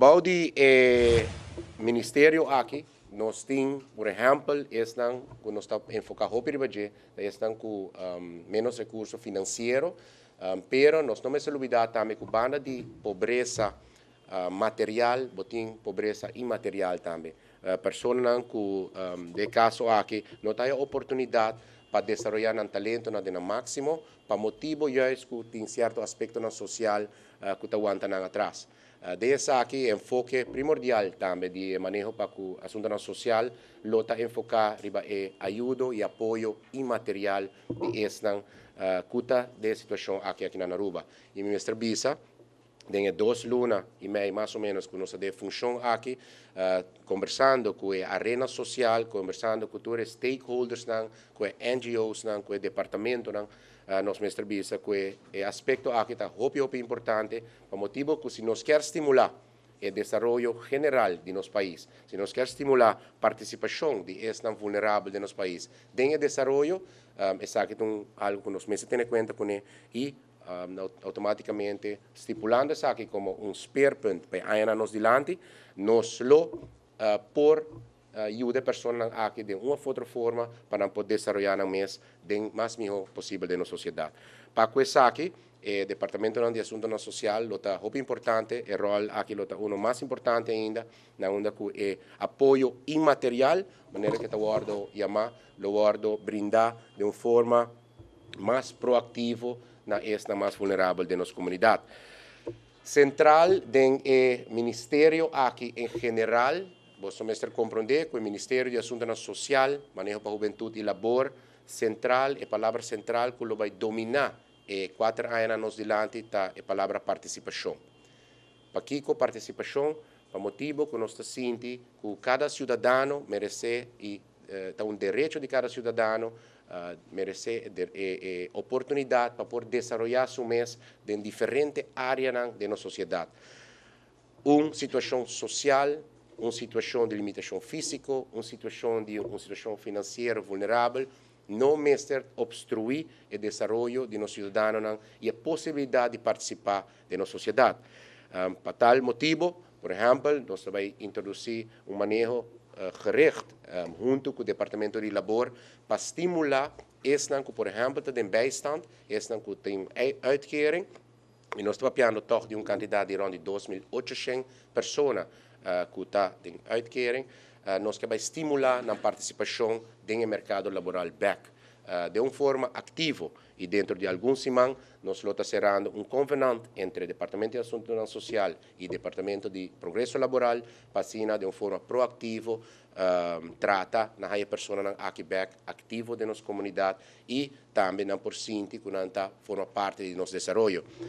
El eh, Ministerio Ministerio nos por ejemplo, nos está en el están con um, menos recursos financieros, um, pero nos no me se olvida también que banda de pobreza uh, material, botín pobreza inmaterial también. Uh, personas que, um, de caso aquí, no tienen oportunidad para desarrollar un talento na máximo, para motivo ya es que tienen cierto aspecto social uh, que aguanta atrás. Ah, de esa aquí enfoque primordial también de manejo para el asunto social, lo está enfocado en eh, ayuda y apoyo inmaterial de esta ah, de situación aquí, aquí en Naruba. Y ministro Bisa, tem duas lunas e meia, mais ou menos, que nós de função aqui, uh, eh, conversando com a arena social, conversando com todos os stakeholders, não, com NGOs, não, com o departamento, não, uh, eh, nós mestre Bisa, com o aspecto aqui está muito, muito importante, por motivo que se nós quer estimular o desenvolvimento geral de nosso país, se nós quer estimular a participação de este vulnerável de nosso país, tem o desenvolvimento, eh, um, é algo que nós mesmo temos em conta com ele, e um, automaticamente isso aqui como um point para a nos dilante, nós lo uh, por ajuda uh, a pessoa aqui de uma outra forma para poder desenvolver um mês de mais melhor possível de nossa sociedade. Para isso aqui, eh, Departamento de Assuntos Social lota muito importante, o rol aqui lota um mais importante ainda, na onda eh, que é apoio imaterial, maneira que tá guardo chamar, lo guardo brindar de uma forma mais proactivo na esta mais vulnerável de nossa comunidade. Central do Ministério aqui em geral, vosso mestre compreende que o Ministério de Assuntos Social, Manejo para a Juventude e Labor, central, a palavra central que vai dominar e quatro anos adiante está a palavra participação. Para que participação? Para motivo que nós sentimos que cada cidadão merece e está um direito de cada cidadão uh, merecer de, e, e oportunidade para poder desenvolver seu mês em diferentes áreas da nossa sociedade. Uma situação social, uma situação de limitação física, uma situação de uma situação financeira vulnerável, não mestre obstruir o desenvolvimento de nossos cidadãos e a possibilidade de participar da nossa sociedade. Um, ah, para tal motivo, por exemplo, nós vamos introduzir um manejo Eh, gericht um, junto com o Departamento de Labor para stimula esse que, por exemplo, den bijstand, esse que de uitkering. nos nós estamos toch de un candidato die rond de 2.800 persona, eh, que ta den uitkering. Eh, nós stimula nan a den no mercado laboral back. Eh, de uma forma ativa e dentro de alguns semanas nós está cerrando um convenante entre o Departamento de Assuntos Não Social e o Departamento de Progresso Laboral para de uma forma proativa uh, eh, trata na raia pessoa na Aquibec ativo de nossa comunidade e também na sinti que forma parte de nosso desenvolvimento.